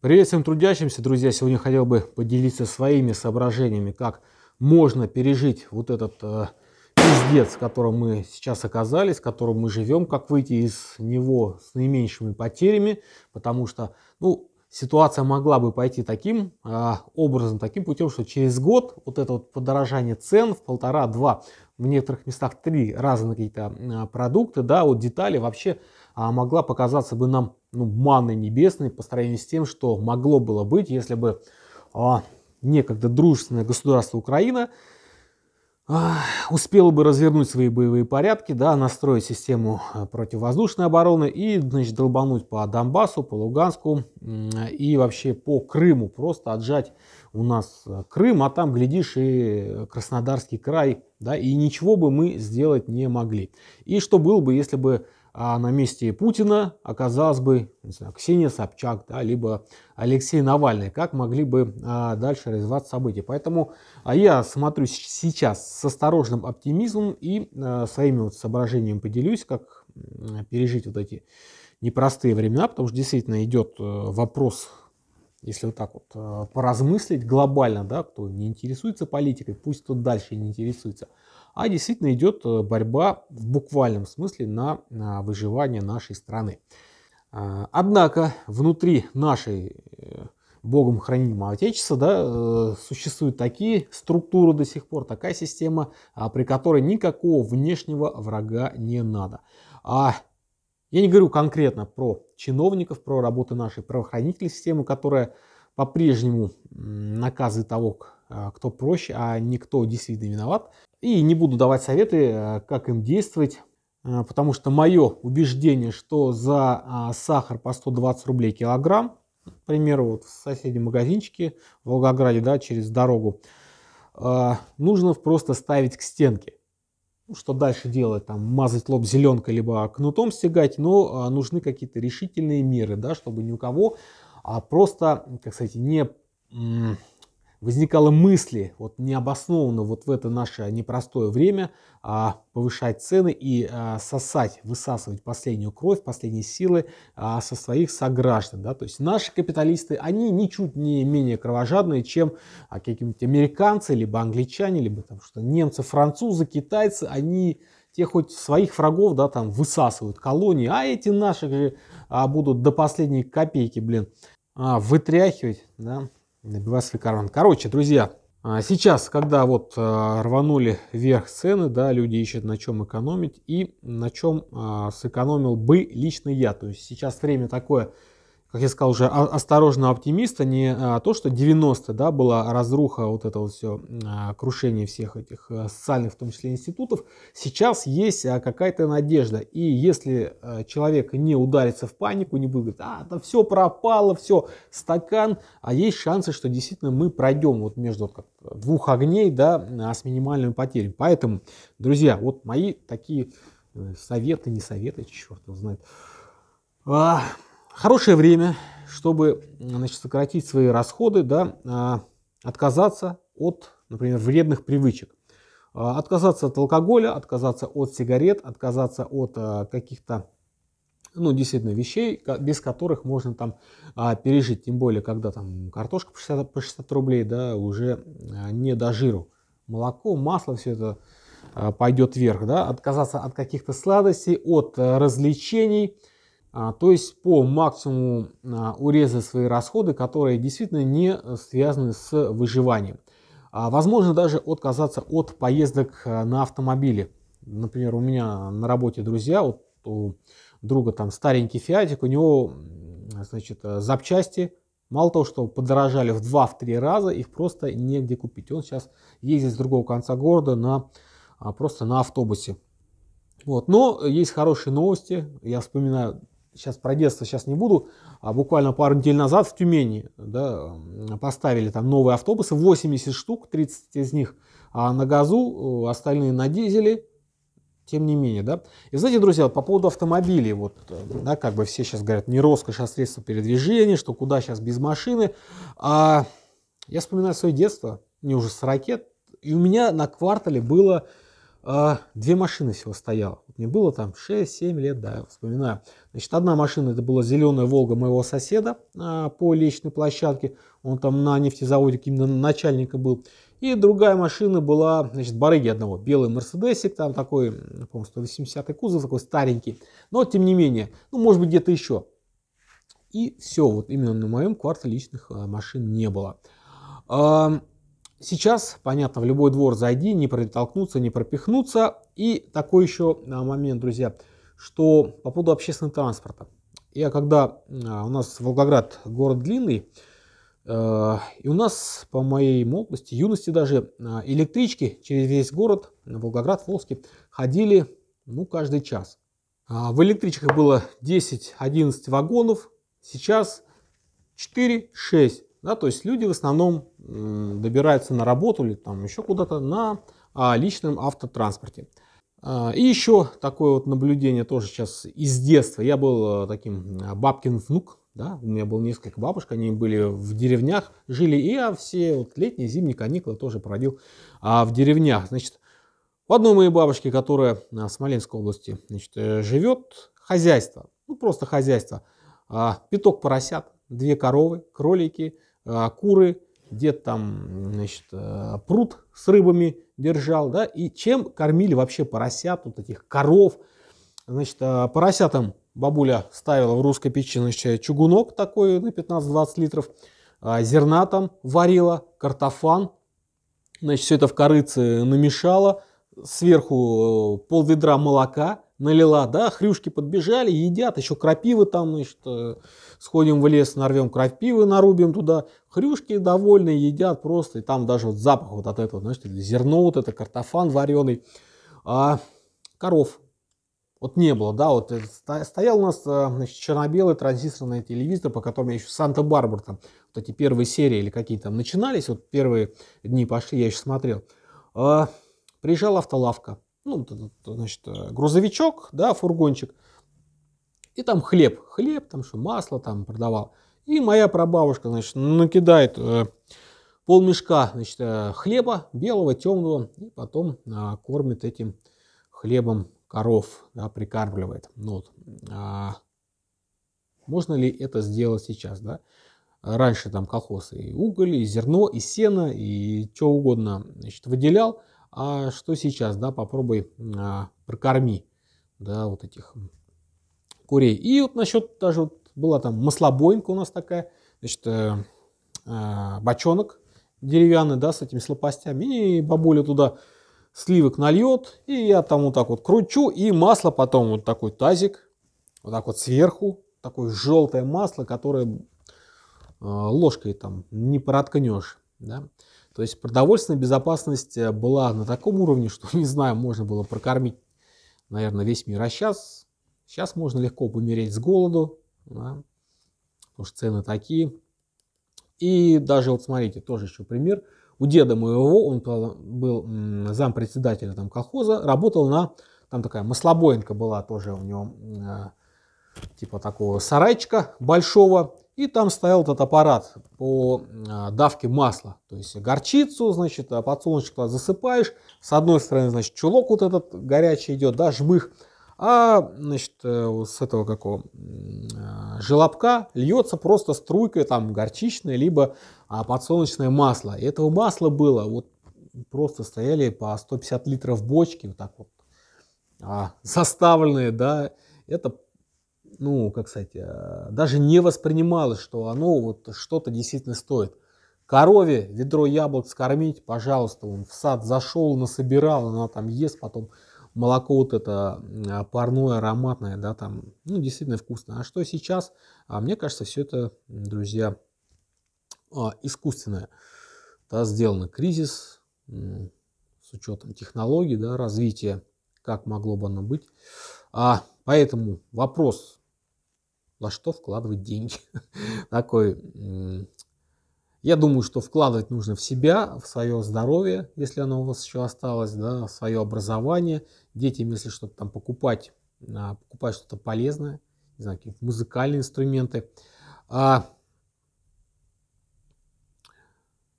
Прежде всем трудящимся, друзья, сегодня хотел бы поделиться своими соображениями, как можно пережить вот этот э, пиздец, в котором мы сейчас оказались, в котором мы живем, как выйти из него с наименьшими потерями, потому что, ну, ситуация могла бы пойти таким э, образом, таким путем, что через год вот это вот подорожание цен в полтора-два, в некоторых местах три раза на какие-то э, продукты, да, вот детали вообще э, могла показаться бы нам ну, маны небесной по сравнению с тем, что могло было быть, если бы а, некогда дружественное государство Украина а, успело бы развернуть свои боевые порядки, да, настроить систему а, противовоздушной обороны и, значит, долбануть по Донбассу, по Луганску и вообще по Крыму, просто отжать у нас а, Крым, а там, глядишь, и Краснодарский край, да, и ничего бы мы сделать не могли. И что было бы, если бы а на месте Путина оказалась а бы не знаю, Ксения Собчак, да, либо Алексей Навальный, как могли бы а, дальше развиваться события. Поэтому а я смотрю сейчас с осторожным оптимизмом и а, своими вот соображениями поделюсь, как пережить вот эти непростые времена, потому что действительно идет э, вопрос, если вот так вот э, поразмыслить глобально, да, кто не интересуется политикой, пусть тот дальше не интересуется а действительно идет э, борьба в буквальном смысле на, выживание нашей страны. А, однако внутри нашей э, богом хранимого Отечества, да, э, существуют такие структуры до сих пор, такая система, а, при которой никакого внешнего врага не надо. А я не говорю конкретно про чиновников, про работу нашей правоохранительной системы, которая по-прежнему наказывает того, Э, кто проще, а никто действительно виноват. И не буду давать советы, э, как им действовать, э, потому что мое убеждение, что за а, сахар по 120 рублей килограмм, к примеру, вот в соседнем магазинчике в Волгограде, да, через дорогу, нужно просто ставить к стенке. Ну, что дальше делать, там, мазать лоб зеленкой, либо кнутом стегать, но нужны какие-то решительные меры, да, чтобы ни у кого а просто, как сказать, не возникало мысли вот необоснованно вот в это наше непростое время а, повышать цены и а, сосать, высасывать последнюю кровь, последние силы а, со своих сограждан. Да? То есть наши капиталисты, они ничуть не менее кровожадные, чем а, какие-нибудь американцы, либо англичане, либо там что немцы, французы, китайцы, они те хоть своих врагов, да, там высасывают колонии, а эти наши же а, будут до последней копейки, блин, а, вытряхивать, да, набивать свой карман. Короче, друзья, а, сейчас, когда вот а, рванули вверх цены, да, люди ищут на чем экономить и на чем а, сэкономил бы лично я. То есть сейчас время такое как я сказал уже, осторожно оптимиста, не а, то, что 90 да, была разруха, вот это вот все, а, крушение всех этих э, социальных, в том числе институтов, сейчас есть а, какая-то надежда. И если э, человек не ударится в панику, не будет говорить, а, да все пропало, все, стакан, а есть шансы, что действительно мы пройдем вот между вот двух огней, да, с минимальными потерями. Поэтому, друзья, вот мои такие э, советы, не советы, черт его знает. Хорошее время, чтобы значит, сократить свои расходы, да, а, отказаться от, например, вредных привычек. А, отказаться от алкоголя, отказаться от сигарет, отказаться от а, каких-то ну, действительно, вещей, без которых можно там пережить. Тем более, когда там картошка по 60, по 60 рублей, да, уже не до жиру. Молоко, масло, все это пойдет вверх, да. Отказаться от каких-то сладостей, от развлечений, а, то есть по максимуму а, урезать свои расходы, которые действительно не связаны с выживанием. А, возможно даже отказаться от поездок на автомобиле. Например, у меня на работе друзья, вот у друга там старенький фиатик, у него значит, запчасти, мало того, что подорожали в 2-3 раза, их просто негде купить. Он сейчас ездит с другого конца города на, просто на автобусе. Вот. Но есть хорошие новости. Я вспоминаю сейчас про детство сейчас не буду, а буквально пару недель назад в Тюмени да, поставили там новые автобусы, 80 штук, 30 из них а, на газу, э, остальные на дизеле, тем не менее, да. И знаете, друзья, по поводу автомобилей, вот, э, да, как бы все сейчас говорят, не роскошь, а средство передвижения, что куда сейчас без машины. А я вспоминаю свое детство, мне уже 40 лет, и у меня на квартале было а, две машины всего стояло. Мне было там 6-7 лет, да, я вспоминаю. Значит, одна машина, это была зеленая «Волга» моего соседа а, по личной площадке. Он там на нефтезаводе именно начальника был. И другая машина была, значит, барыги одного, белый мерседесик, там такой, по-моему, 180 кузов, такой старенький. Но, тем не менее, ну, может быть, где-то еще. И все, вот именно на моем квартале личных а, машин не было. Сейчас, понятно, в любой двор зайди, не протолкнуться, не пропихнуться. И такой еще а, момент, друзья, что по поводу общественного транспорта. Я когда а, у нас Волгоград город длинный, э, и у нас по моей молодости, юности даже, а, электрички через весь город, Волгоград, Волжский, ходили ну, каждый час. В электричках было 10-11 вагонов, сейчас 4-6. Да, то есть люди в основном добираются на работу или там еще куда-то на а, личном автотранспорте. А, и еще такое вот наблюдение тоже сейчас из детства. Я был э, таким а, бабкин внук, да, у меня было несколько бабушек, они были в деревнях, жили, и я все вот летние, зимние каникулы тоже проводил в деревнях. Значит, в одной моей бабушке, которая в Смоленской области значит, э, живет, хозяйство, ну просто хозяйство, а, пяток поросят, две коровы, кролики – Э, куры, дед там значит, э, пруд с рыбами держал, да, и чем кормили вообще поросят, вот этих коров. Значит, э, поросятам бабуля ставила в русской печи значит, чугунок такой на 15-20 литров, зерна там варила, картофан, значит, все это в корыце намешала, сверху э, пол ведра молока налила, да, хрюшки подбежали, едят, еще крапивы там, значит, э, сходим в лес, нарвем крапивы, нарубим туда, хрюшки довольные едят просто, и там даже вот запах вот от этого, значит, зерно вот это, картофан вареный, а коров вот не было, да, вот э, стоял у нас значит, черно-белый транзисторный телевизор, по которому я еще Санта-Барбар там, вот эти первые серии или какие там начинались, вот первые дни пошли, я еще смотрел. А, приезжала автолавка, ну, значит, э, грузовичок, да, фургончик, и там хлеб, хлеб, там что, масло там продавал. И моя прабабушка, значит, накидает э, полмешка, значит, э, хлеба белого, темного, и потом э, кормит этим хлебом коров, да, прикармливает. Ну, вот. а, можно ли это сделать сейчас, да? Раньше там колхоз и уголь, и зерно, и сено, и что угодно, значит, выделял, а что сейчас, да, попробуй а, прокорми, да, вот этих курей. И вот насчет даже вот была там маслобойнка у нас такая, значит, э, э, бочонок деревянный, да, с этими слопастями, и бабуля туда сливок нальет, и я там вот так вот кручу, и масло потом вот такой тазик, вот так вот сверху, такое желтое масло, которое э, ложкой там не проткнешь, да. То есть продовольственная безопасность э, была на таком уровне, что, не знаю, можно было прокормить, наверное, весь мир. А сейчас, сейчас можно легко помереть с голоду, да, потому что цены такие. И даже вот смотрите, тоже еще пример. У деда моего, он был зампредседателя там, колхоза, работал на, там такая маслобоинка была тоже у него э, типа такого сарайчика большого, и там стоял этот аппарат по а, давке масла. То есть горчицу, значит, а, подсолнечник туда засыпаешь. С одной стороны, значит, чулок вот этот горячий идет, да, жмых. А, значит, э, с этого какого а, желобка льется просто струйкой там горчичное, либо подсолнечное масло. И этого масла было, вот просто стояли по 150 литров бочки, вот так вот заставленные, да. Это ну, как сказать, э, даже не воспринималось, что оно вот что-то действительно стоит. Корове ведро яблок скормить, пожалуйста, он в сад зашел, насобирал, она там ест, потом молоко вот это а, парное, ароматное, да, там, ну, действительно вкусно. А что сейчас? А мне кажется, все это, друзья, а, искусственное. Да, сделано кризис с учетом технологий, да, развития, как могло бы оно быть. А, поэтому вопрос во что вкладывать деньги. Такой, я думаю, что вкладывать нужно в себя, в свое здоровье, если оно у вас еще осталось, да, в свое образование, детям, если что-то там покупать, а, покупать что-то полезное, не знаю, какие-то музыкальные инструменты. А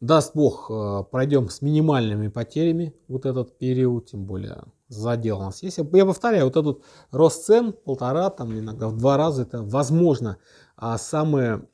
Даст Бог, э, пройдем с минимальными потерями вот этот период, тем более задел у нас есть. Я повторяю, вот этот рост цен полтора, там иногда в два раза, это возможно а самое,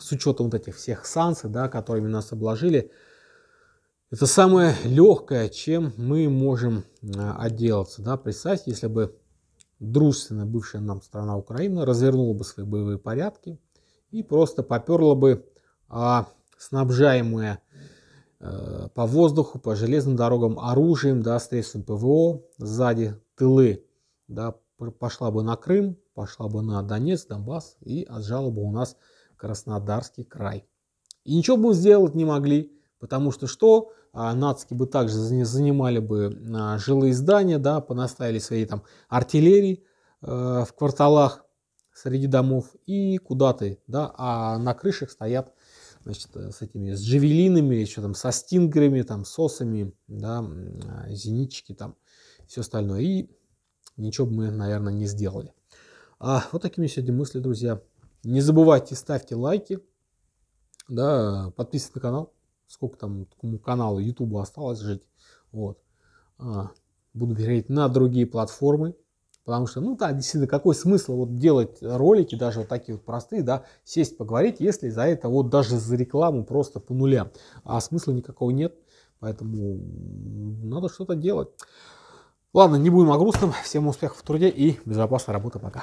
с учетом вот этих всех санкций, да, которыми нас обложили, это самое легкое, чем мы можем э, отделаться. Да. Представьте, если бы дружественная бывшая нам страна Украина развернула бы свои боевые порядки и просто поперла бы а, снабжаемые Э, по воздуху, по железным дорогам, оружием, да, средством ПВО, сзади тылы, да, пошла бы на Крым, пошла бы на Донец, Донбасс и отжала бы у нас Краснодарский край. И ничего бы сделать не могли, потому что что? А Нацки бы также занимали бы а, жилые здания, да, понаставили свои там артиллерии э, в кварталах среди домов и куда то да, а на крышах стоят значит, э, с этими, с джавелинами, еще там со стингерами, там, сосами, да, а, зенитчики там, все остальное. И ничего бы мы, наверное, не сделали. А вот такими сегодня мысли, друзья. Не забывайте, ставьте лайки, да, подписывайтесь на канал, сколько там такому каналу YouTube осталось жить, вот. А, буду переходить на другие платформы, Потому что, ну да, действительно, какой смысл вот делать ролики, даже вот такие вот простые, да, сесть поговорить, если за это вот даже за рекламу просто по нулям. А смысла никакого нет, поэтому надо что-то делать. Ладно, не будем о грустном. Всем успехов в труде и безопасной работы. Пока.